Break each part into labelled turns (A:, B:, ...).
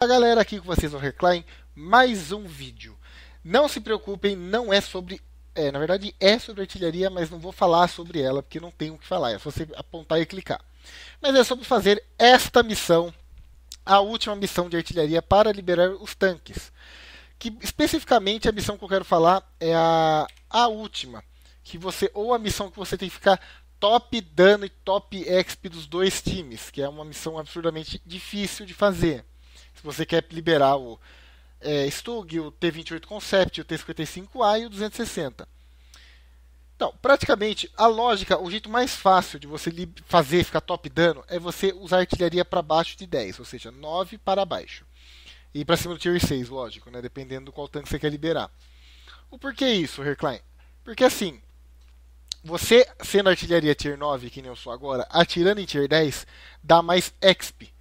A: A galera aqui com vocês no Recline, mais um vídeo. Não se preocupem, não é sobre. É, na verdade, é sobre artilharia, mas não vou falar sobre ela, porque não tem o que falar. É só você apontar e clicar. Mas é sobre fazer esta missão, a última missão de artilharia para liberar os tanques. Que especificamente a missão que eu quero falar é a, a última. Que você, ou a missão que você tem que ficar top dano e top exp dos dois times, que é uma missão absurdamente difícil de fazer se você quer liberar o é, Stug, o T28 Concept, o T55A e o 260. Então, praticamente, a lógica, o jeito mais fácil de você fazer ficar top dano é você usar artilharia para baixo de 10, ou seja, 9 para baixo. E para cima do tier 6, lógico, né? dependendo do qual tanque você quer liberar. O porquê isso, Recline? Porque assim, você sendo artilharia tier 9, que nem eu sou agora, atirando em tier 10, dá mais exp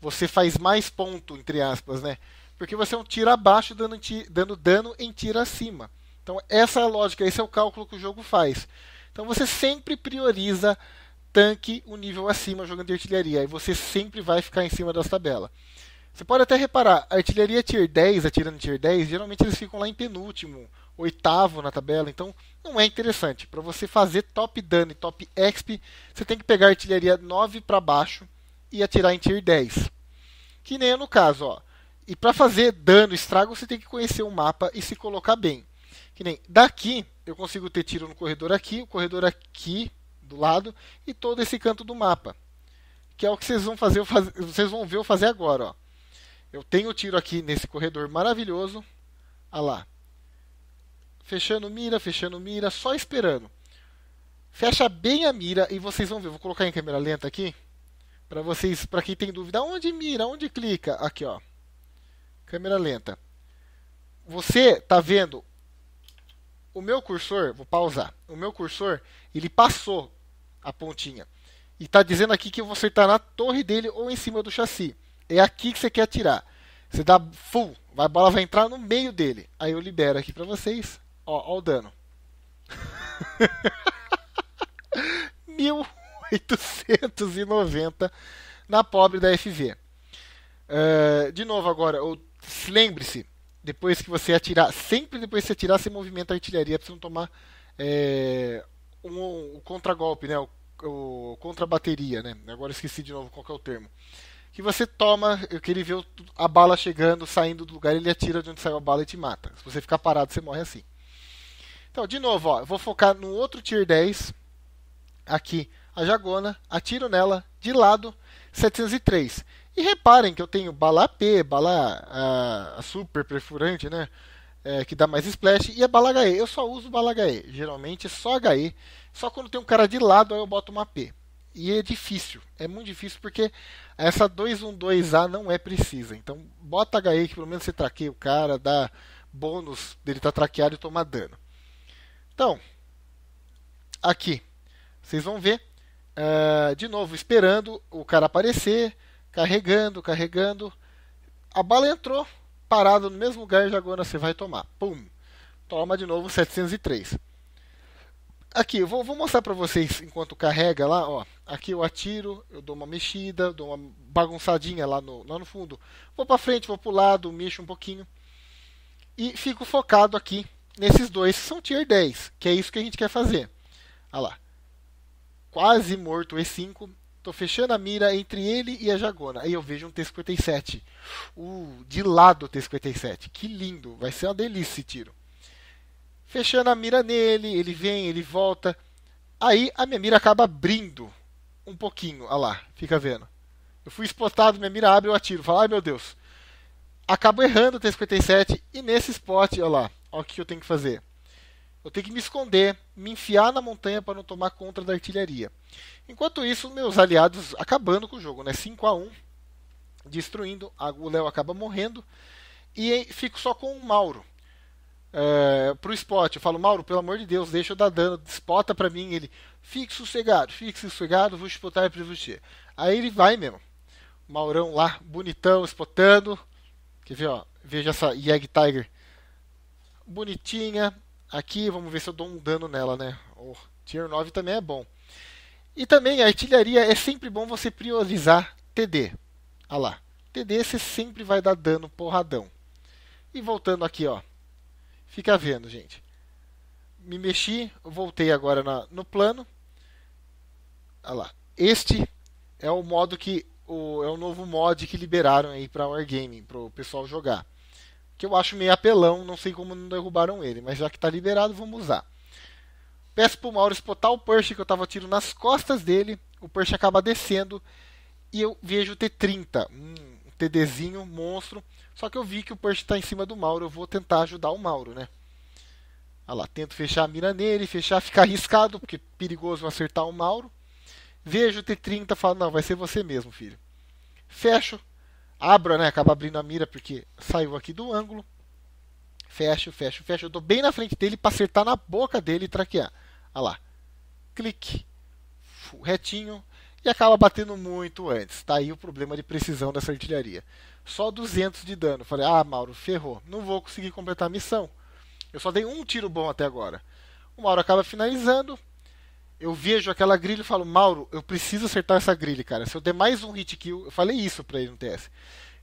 A: você faz mais ponto, entre aspas, né? Porque você é um tiro abaixo dando, dando dano em tiro acima. Então, essa é a lógica, esse é o cálculo que o jogo faz. Então, você sempre prioriza tanque um nível acima jogando de artilharia, e você sempre vai ficar em cima das tabelas. Você pode até reparar, a artilharia tier 10, atirando tier 10, geralmente eles ficam lá em penúltimo, oitavo na tabela, então não é interessante. Para você fazer top dano e top exp, você tem que pegar artilharia 9 para baixo, e atirar em tier 10. Que nem é no caso, ó. E para fazer dano, estrago, você tem que conhecer o mapa e se colocar bem. Que nem daqui, eu consigo ter tiro no corredor aqui, o corredor aqui do lado e todo esse canto do mapa. Que é o que vocês vão fazer, vocês vão ver eu fazer agora, ó. Eu tenho tiro aqui nesse corredor maravilhoso. Olha ah lá. Fechando mira, fechando mira, só esperando. Fecha bem a mira e vocês vão ver. Vou colocar em câmera lenta aqui. Para vocês, para quem tem dúvida, onde mira, onde clica? Aqui, ó. Câmera lenta. Você tá vendo o meu cursor, vou pausar. O meu cursor, ele passou a pontinha. E tá dizendo aqui que eu vou acertar tá na torre dele ou em cima do chassi. É aqui que você quer atirar. Você dá full, a bola vai entrar no meio dele. Aí eu libero aqui para vocês. Ó, ó o dano. Mil. 890 na pobre da FV. Uh, eh, de novo agora, lembre-se, depois que você atirar, sempre depois que você atirar, você movimenta a artilharia para você não tomar é, um, um, contragolpe, né? O, o contra-bateria, né? Agora esqueci de novo qual é o termo. Que você toma, eh, que ele vê a bala chegando, saindo do lugar, ele atira de onde saiu a bala e te mata. Se você ficar parado, você morre assim. Então, de novo, ó, vou focar no outro tier 10 aqui a Jagona, atiro nela, de lado, 703. E reparem que eu tenho bala AP, bala a, a super perfurante, né? É, que dá mais splash, e a é bala HE. Eu só uso bala HE, geralmente é só HE. Só quando tem um cara de lado, aí eu boto uma AP. E é difícil, é muito difícil porque essa 212A não é precisa. Então bota HE que pelo menos você traqueia o cara, dá bônus dele estar tá traqueado e tomar dano. Então, aqui, vocês vão ver Uh, de novo, esperando o cara aparecer, carregando, carregando. A bala entrou, parado no mesmo lugar, já agora você vai tomar. Pum! Toma de novo 703. Aqui, eu vou, vou mostrar para vocês enquanto carrega lá, ó. Aqui eu atiro, eu dou uma mexida, dou uma bagunçadinha lá no, lá no fundo. Vou para frente, vou para o lado, mexo um pouquinho. E fico focado aqui nesses dois, que são tier 10, que é isso que a gente quer fazer. Olha lá quase morto o E5. Tô fechando a mira entre ele e a Jagona. Aí eu vejo um T-57. Uh, de lado o T-57. Que lindo. Vai ser uma delícia esse tiro. Fechando a mira nele, ele vem, ele volta. Aí a minha mira acaba abrindo um pouquinho. Olha lá, fica vendo. Eu fui spotado, minha mira abre, eu atiro. Fala, ai meu Deus. Acabo errando o T-57 e nesse spot, olha lá, olha o que eu tenho que fazer. Eu tenho que me esconder, me enfiar na montanha para não tomar contra da artilharia. Enquanto isso, meus aliados acabando com o jogo, né? 5 a 1 destruindo, o Léo acaba morrendo e fico só com o Mauro. É, pro spot, eu falo, Mauro, pelo amor de Deus, deixa eu dar dano, despota para mim. Ele, fique sossegado, fique sossegado, vou espotar e você. Aí ele vai mesmo. O Maurão lá, bonitão, spotando. Quer ver, ó, veja essa Yag Tiger bonitinha, Aqui, vamos ver se eu dou um dano nela, né? O oh, tier 9 também é bom. E também, a artilharia é sempre bom você priorizar TD. Olha lá. TD você sempre vai dar dano porradão. E voltando aqui, ó. Fica vendo, gente. Me mexi, voltei agora na, no plano. Olha lá. Este é o modo que o, é o novo mod que liberaram aí para Wargaming, para o pessoal jogar que eu acho meio apelão, não sei como não derrubaram ele, mas já que está liberado, vamos usar. Peço para o Mauro espotar o Persh que eu estava tiro nas costas dele, o Persh acaba descendo e eu vejo o T30, um TDzinho, monstro. Só que eu vi que o Persh está em cima do Mauro, eu vou tentar ajudar o Mauro, né? Ah lá, tento fechar a mira nele, fechar, ficar arriscado, porque é perigoso acertar o Mauro. Vejo o T30, falo, não, vai ser você mesmo, filho. Fecho, abro, né? Acaba abrindo a mira porque saiu aqui do ângulo. Fecho, fecho, fecho. Eu tô bem na frente dele para acertar na boca dele e traquear. Olha lá. Clique. Retinho. E acaba batendo muito antes. Tá aí o problema de precisão dessa artilharia. Só 200 de dano. Falei, ah, Mauro, ferrou. Não vou conseguir completar a missão. Eu só dei um tiro bom até agora. O Mauro acaba finalizando eu vejo aquela grilha e falo, Mauro, eu preciso acertar essa grilha, cara. Se eu der mais um hit kill, eu falei isso pra ele no TS.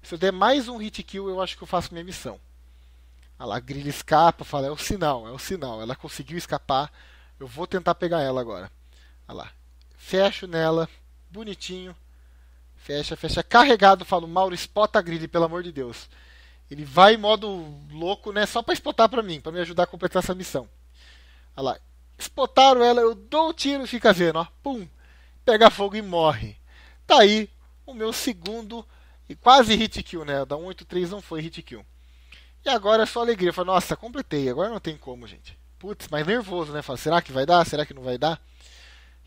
A: Se eu der mais um hit kill, eu acho que eu faço minha missão. Olha ah lá, a grilha escapa, fala, é o sinal, é o sinal. Ela conseguiu escapar, eu vou tentar pegar ela agora. Olha ah lá, fecho nela, bonitinho. Fecha, fecha, carregado, falo, Mauro, espota a grilha, pelo amor de Deus. Ele vai em modo louco, né, só pra espotar pra mim, pra me ajudar a completar essa missão. Olha ah lá, Expotaram ela, eu dou um tiro e fica vendo, ó. Pum! Pega fogo e morre. Tá aí o meu segundo e quase hit kill, né? Da 183 não foi hit kill. E agora é só alegria. Eu falo, nossa, completei. Agora não tem como, gente. Putz, mas nervoso, né? Fala, será que vai dar? Será que não vai dar?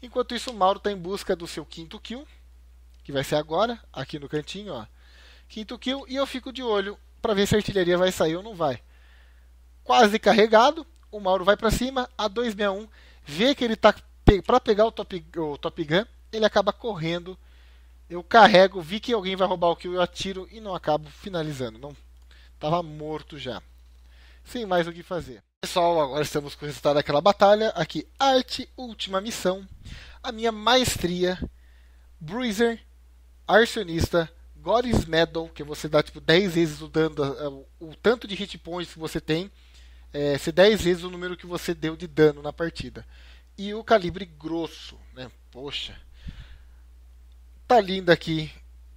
A: Enquanto isso, o Mauro tá em busca do seu quinto kill, que vai ser agora, aqui no cantinho, ó. Quinto kill, e eu fico de olho para ver se a artilharia vai sair ou não vai. Quase carregado, o Mauro vai para cima, a 261, vê que ele tá para pegar o top, o top Gun, ele acaba correndo. Eu carrego, vi que alguém vai roubar o kill, eu atiro e não acabo finalizando. Não, tava morto já. Sem mais o que fazer. Pessoal, agora estamos com o resultado daquela batalha. Aqui, arte, última missão. A minha maestria, Bruiser, Arcionista, Goris Medal, que você dá tipo 10 vezes o dano, o tanto de hit points que você tem é, ser 10 vezes o número que você deu de dano na partida. E o calibre grosso, né? Poxa. Tá lindo aqui.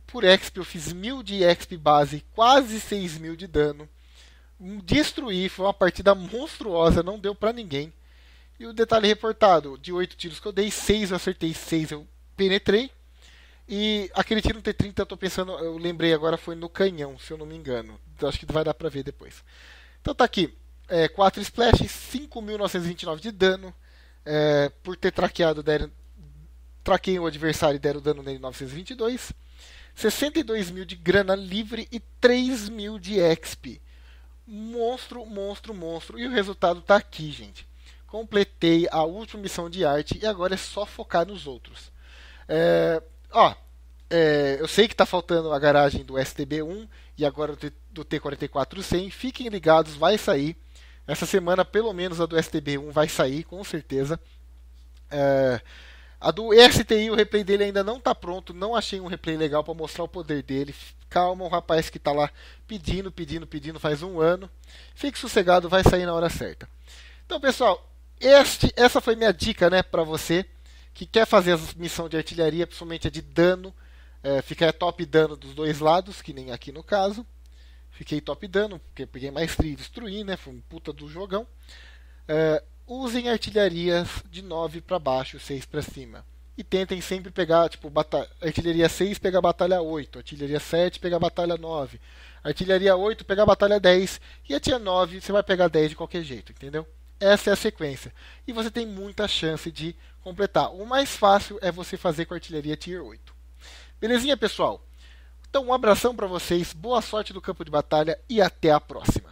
A: Por exp eu fiz 1000 de exp base, quase 6000 de dano. Destruí, foi uma partida monstruosa, não deu para ninguém. E o detalhe reportado, de 8 tiros que eu dei, 6 eu acertei, 6 eu penetrei. E aquele tiro no T30, eu tô pensando, eu lembrei agora foi no canhão, se eu não me engano. Então, acho que vai dar pra ver depois. Então tá aqui é, 4 splash, 5.929 de dano. É, por ter traqueado, deram, traquei o adversário e deram dano nele 922. 62 mil de grana livre e 3 mil de exp. Monstro, monstro, monstro. E o resultado está aqui, gente. Completei a última missão de arte e agora é só focar nos outros. É, ó, é, eu sei que está faltando a garagem do STB1 e agora do T44 100. Fiquem ligados, vai sair. Essa semana, pelo menos, a do STB1 vai sair, com certeza. É, a do STI, o replay dele ainda não está pronto. Não achei um replay legal para mostrar o poder dele. Calma, o rapaz que está lá pedindo, pedindo, pedindo faz um ano. Fique sossegado, vai sair na hora certa. Então, pessoal, este, essa foi minha dica né, para você que quer fazer a missão de artilharia, principalmente a de dano. É, ficar top dano dos dois lados, que nem aqui no caso. Fiquei top dano, porque peguei maestria e destruí, né? Foi um puta do jogão. Uh, usem artilharias de 9 para baixo, 6 para cima. E tentem sempre pegar, tipo, artilharia 6 pegar batalha 8, artilharia 7 pegar batalha 9, artilharia 8 pegar batalha 10, e a tia 9 você vai pegar 10 de qualquer jeito, entendeu? Essa é a sequência. E você tem muita chance de completar. O mais fácil é você fazer com artilharia tier 8. Belezinha, pessoal? Então, um abração para vocês, boa sorte no campo de batalha e até a próxima.